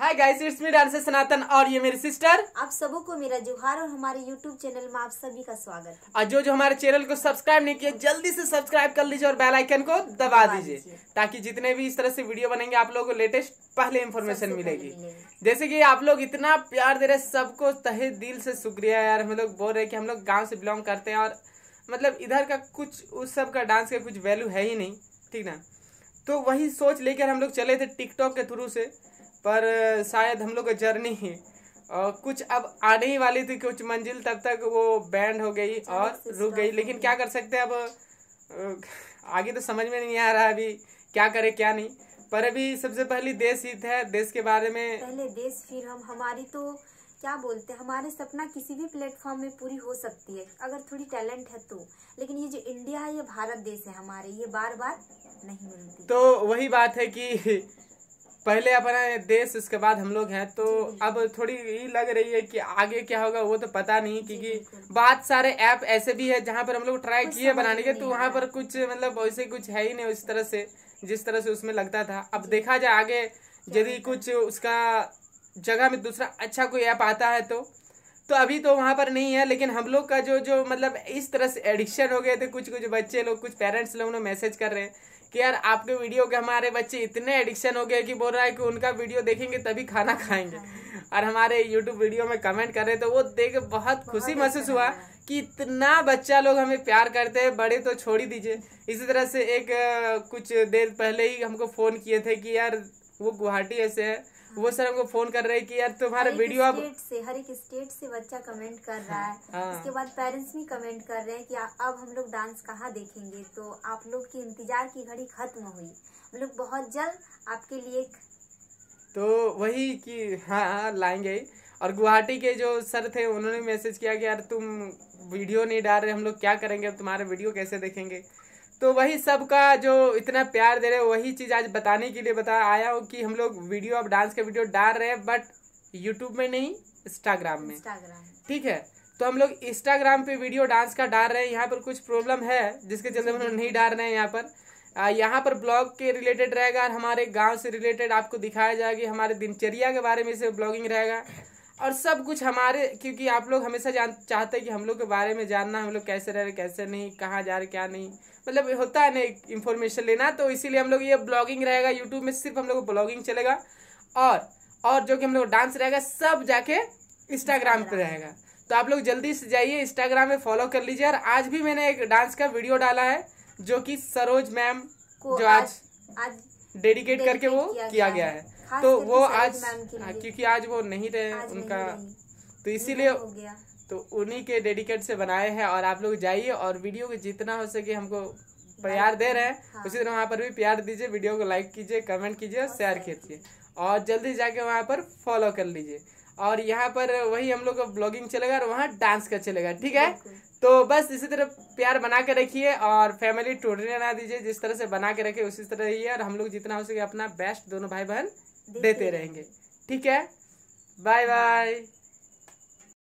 Hi guys it's me dancer Sanatan और ये मेरी सिस्टर आप सबों को मेरा जोहार और हमारे यूट्यूब चैनल में आप सभी का स्वागत है और जो जो हमारे चैनल को सब्सक्राइब नहीं किया जल्दी से सब्सक्राइब कर लीजिए और बेल आइकन को दबा दीजिए ताकि जितने भी इस तरह से वीडियो बनेंगे आप लोगों को लेटेस्ट पहले इन्फॉर्मेशन मिलेगी जैसे कि आप लोग इतना प्यार दे रहे सबको तहे दिल से शुक्रिया यार हम लोग बोल रहे की हम लोग गाँव से बिलोंग करते हैं और मतलब इधर का कुछ उस सब का डांस का कुछ वैल्यू है ही नहीं ठीक ना तो वही सोच लेकर हम लोग चले थे टिकटॉक के थ्रू से पर शायद हम लोग का जर्नी है और कुछ अब आने ही वाली थी कुछ मंजिल तब तक वो बैंड हो गई और रुक गई लेकिन क्या कर सकते हैं अब आगे तो समझ में नहीं आ रहा अभी क्या करे क्या नहीं पर अभी सबसे पहली देश हित है देश के बारे में पहले देश फिर हम हमारी तो क्या बोलते हैं हमारे सपना किसी भी प्लेटफॉर्म में पूरी हो सकती है अगर थोड़ी टैलेंट है तो लेकिन ये जो इंडिया है ये भारत देश है हमारे ये बार बार नहीं मिलती तो वही बात है की पहले अपना देश उसके बाद हम लोग हैं तो अब थोड़ी ये लग रही है कि आगे क्या होगा वो तो पता नहीं क्योंकि बहुत सारे ऐप ऐसे भी है जहाँ पर हम लोग ट्राई किए बनाने के तो वहाँ पर कुछ मतलब वैसे कुछ है ही नहीं उस तरह से जिस तरह से उसमें लगता था अब देखा जाए आगे यदि कुछ उसका जगह में दूसरा अच्छा कोई ऐप आता है तो तो अभी तो वहाँ पर नहीं है लेकिन हम लोग का जो जो मतलब इस तरह से एडिक्शन हो गए थे कुछ कुछ बच्चे लोग कुछ पेरेंट्स लोग मैसेज कर रहे हैं कि यार आपके वीडियो के हमारे बच्चे इतने एडिक्शन हो गए कि बोल रहा है कि उनका वीडियो देखेंगे तभी खाना खाएंगे और हमारे यूट्यूब वीडियो में कमेंट कर रहे तो वो देख बहुत, बहुत खुशी महसूस हुआ कि इतना बच्चा लोग हमें प्यार करते हैं बड़े तो छोड़ ही दीजिए इसी तरह से एक कुछ देर पहले ही हमको फ़ोन किए थे कि यार वो गुवाहाटी ऐसे है वो सर हमको फोन कर रहे कि यार तुम्हारा वीडियो आप से हर एक स्टेट से बच्चा कमेंट कर रहा है हाँ। हाँ। उसके बाद पेरेंट्स भी कमेंट कर रहे हैं कि अब हम लोग डांस कहाँ देखेंगे तो आप लोग की इंतजार की घड़ी खत्म हुई हम लोग बहुत जल्द आपके लिए तो वही कि हाँ, हाँ लाएंगे और गुवाहाटी के जो सर थे उन्होंने मैसेज किया कि यार तुम वीडियो नहीं डाल रहे हम लोग क्या करेंगे अब तुम्हारा वीडियो कैसे देखेंगे तो वही सबका जो इतना प्यार दे रहे वही चीज़ आज बताने के लिए बता आया हूँ कि हम लोग वीडियो अब डांस के वीडियो डाल रहे हैं बट यूट्यूब में नहीं इंस्टाग्राम में ठीक है तो हम लोग इंस्टाग्राम पे वीडियो डांस का डाल रहे हैं यहाँ पर कुछ प्रॉब्लम है जिसके चलते हम लोग नहीं डाल रहे हैं यहाँ पर यहाँ पर ब्लॉग के रिलेटेड रहेगा और हमारे गांव से रिलेटेड आपको दिखाया जाएगा हमारे दिनचर्या के बारे में से ब्लॉगिंग रहेगा और सब कुछ हमारे क्योंकि आप लोग हमेशा जान चाहते हैं कि हम लोग के बारे में जानना हम लोग कैसे रह रहे कैसे नहीं कहाँ जा रहे क्या नहीं मतलब होता है ना इन्फॉर्मेशन लेना तो इसीलिए हम लोग ये ब्लॉगिंग रहेगा यूट्यूब में सिर्फ हम लोग ब्लॉगिंग चलेगा और और जो कि हम लोग डांस रहेगा सब जाके इंस्टाग्राम पर रहेगा तो आप लोग जल्दी से जाइए इंस्टाग्राम में फॉलो कर लीजिए और आज भी मैंने एक डांस का वीडियो डाला है जो कि सरोज मैम जो आज डेडिकेट करके वो किया गया है तो वो आज हाँ, क्योंकि आज वो नहीं रहे उनका तो इसीलिए तो उन्हीं के डेडिकेट से बनाए हैं और आप लोग जाइए और वीडियो को जितना हो सके हमको प्यार दे रहे हैं हाँ। उसी तरह वहाँ पर भी प्यार दीजिए वीडियो को लाइक कीजिए कमेंट कीजिए और शेयर कीजिए और जल्दी जाके वहाँ पर फॉलो कर लीजिए और यहाँ पर वही हम लोग का ब्लॉगिंग चलेगा और वहाँ डांस का चलेगा ठीक है तो बस इसी तरह प्यार बना के रखिए और फैमिली टूटने ना दीजिए जिस तरह से बना के रखे उसी तरह रहिए और हम लोग जितना हो सके अपना बेस्ट दोनों भाई बहन देते रहेंगे ठीक है बाय बाय